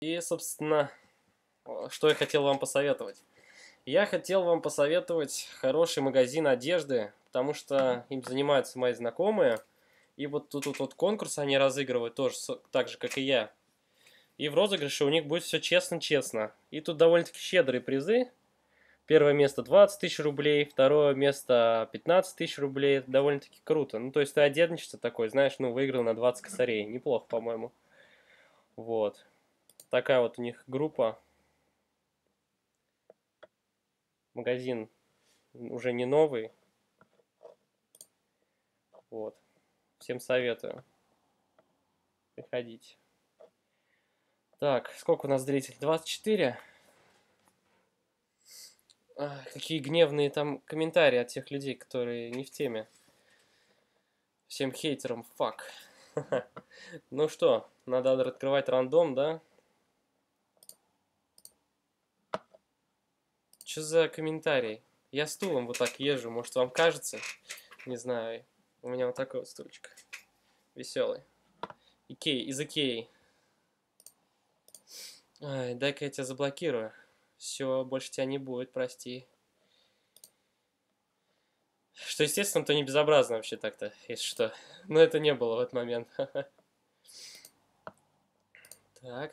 И, собственно, что я хотел вам посоветовать. Я хотел вам посоветовать хороший магазин одежды, потому что им занимаются мои знакомые. И вот тут вот, вот конкурс они разыгрывают тоже, так же, как и я. И в розыгрыше у них будет все честно-честно. И тут довольно-таки щедрые призы. Первое место 20 тысяч рублей, второе место 15 тысяч рублей. довольно-таки круто. Ну, то есть ты одетничество такой, знаешь, ну, выиграл на 20 косарей. Неплохо, по-моему. Вот такая вот у них группа. Магазин уже не новый. Вот. Всем советую. Приходите. Так, сколько у нас зрителей? 24. Ах, какие гневные там комментарии от тех людей, которые не в теме. Всем хейтерам, фак. Ну что, надо открывать рандом, да? Что за комментарий? Я стулом вот так езжу, может вам кажется? Не знаю. У меня вот такой вот стульчик. Веселый. Икей, из Икеи. Дай-ка я тебя заблокирую. Все, больше тебя не будет, прости. Что, естественно, то не безобразно вообще так-то, если что. Но это не было в этот момент. Так.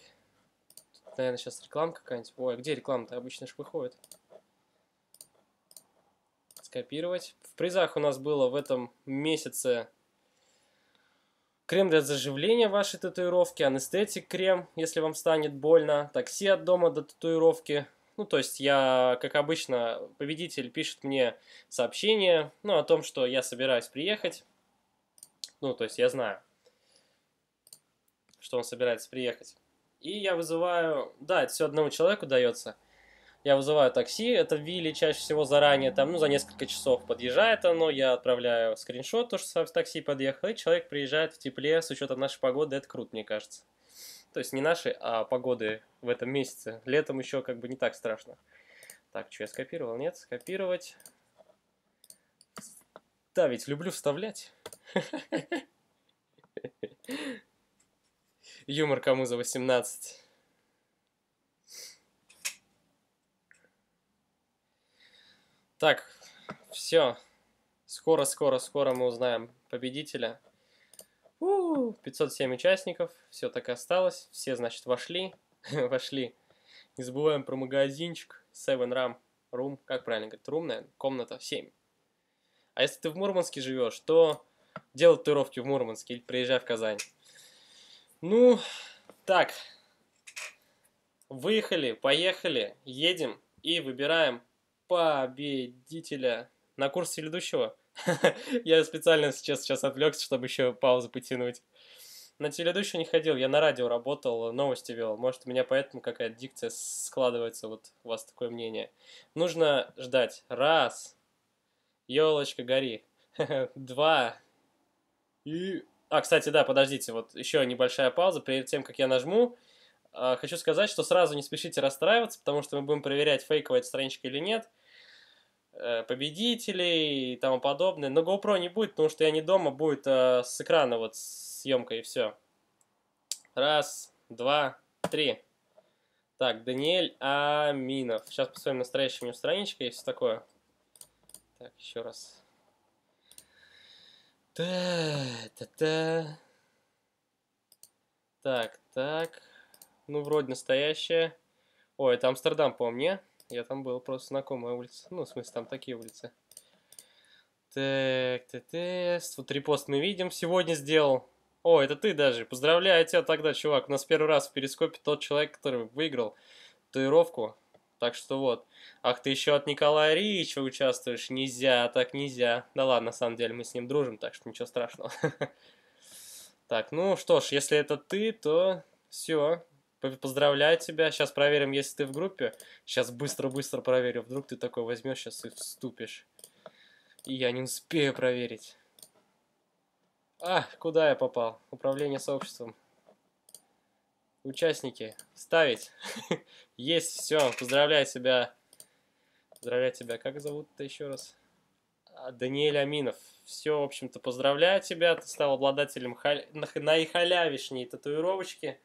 Тут, наверное, сейчас реклама какая-нибудь. Ой, а где реклама-то? Обычно же выходит скопировать. В призах у нас было в этом месяце крем для заживления вашей татуировки, анестетик крем, если вам станет больно, такси от дома до татуировки. Ну, то есть я, как обычно, победитель пишет мне сообщение, ну, о том, что я собираюсь приехать. Ну, то есть я знаю, что он собирается приехать. И я вызываю... Да, это все одному человеку дается я вызываю такси, это Вилли чаще всего заранее, там, ну, за несколько часов подъезжает оно, я отправляю скриншот, то, что в такси подъехал, и человек приезжает в тепле с учетом нашей погоды, это круто, мне кажется. То есть не наши, а погоды в этом месяце. Летом еще как бы не так страшно. Так, что я скопировал? Нет, скопировать. Да, ведь люблю вставлять. Юмор кому за 18. Так, все. Скоро-скоро-скоро мы узнаем победителя. У -у -у, 507 участников, все так и осталось. Все, значит, вошли. вошли. Не забываем про магазинчик Seven Ram Room. Как правильно говорить? Room, наверное? Комната 7. А если ты в Мурманске живешь, то делай татуировки в Мурманске или приезжай в Казань. Ну, так. Выехали, поехали, едем и выбираем победителя на курсе телеведущего. я специально сейчас, сейчас отвлекся, чтобы еще паузу потянуть. На телеведущую не ходил, я на радио работал, новости вел. Может, у меня поэтому какая-то дикция складывается, вот у вас такое мнение. Нужно ждать. Раз. Елочка, гори. Два. И... А, кстати, да, подождите, вот еще небольшая пауза. Перед тем, как я нажму, а, хочу сказать, что сразу не спешите расстраиваться, потому что мы будем проверять, фейковая эта страничка или нет, э, победителей и тому подобное. Но GoPro не будет, потому что я не дома, будет э, с экрана вот съемка и все. Раз, два, три. Так, Даниэль Аминов. Сейчас посмотрим настоящую страничку и все такое. Так, еще раз. Та-та-та. Так, так. Ну, вроде настоящая. Ой, это Амстердам, по а? Я там был, просто знакомая улица. Ну, в смысле, там такие улицы. Так, т тест. Вот репост мы видим. Сегодня сделал. О, это ты даже. Поздравляю тебя тогда, чувак. У нас первый раз в перископе тот человек, который выиграл татуировку. Так что вот. Ах, ты еще от Николая Рича участвуешь. Нельзя, так нельзя. Да ладно, на самом деле мы с ним дружим, так что ничего страшного. Так, ну что ж, если это ты, то все. Поздравляю тебя. Сейчас проверим, если ты в группе. Сейчас быстро-быстро проверю. Вдруг ты такой возьмешь сейчас и вступишь. И я не успею проверить. А, куда я попал? Управление сообществом. Участники. Ставить. Есть, все. Поздравляю тебя. Поздравляю тебя. Как зовут-то еще раз? А, Даниэль Аминов. Все, в общем-то, поздравляю тебя. Ты стал обладателем хал... наихалявишней татуировочки.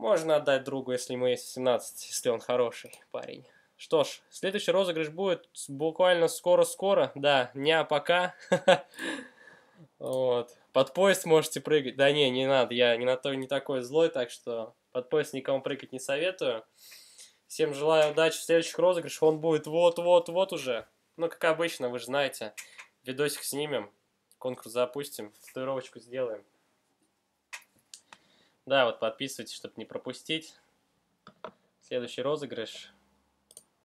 Можно отдать другу, если ему есть 17, если он хороший парень. Что ж, следующий розыгрыш будет буквально скоро-скоро. Да, не а пока. Вот. Под поезд можете прыгать. Да не, не надо, я не на то не такой злой, так что под поезд никому прыгать не советую. Всем желаю удачи в следующих розыгрышах. Он будет вот-вот-вот уже. Ну, как обычно, вы же знаете. Видосик снимем, конкурс запустим, татуировочку сделаем. Да, вот подписывайтесь, чтобы не пропустить следующий розыгрыш.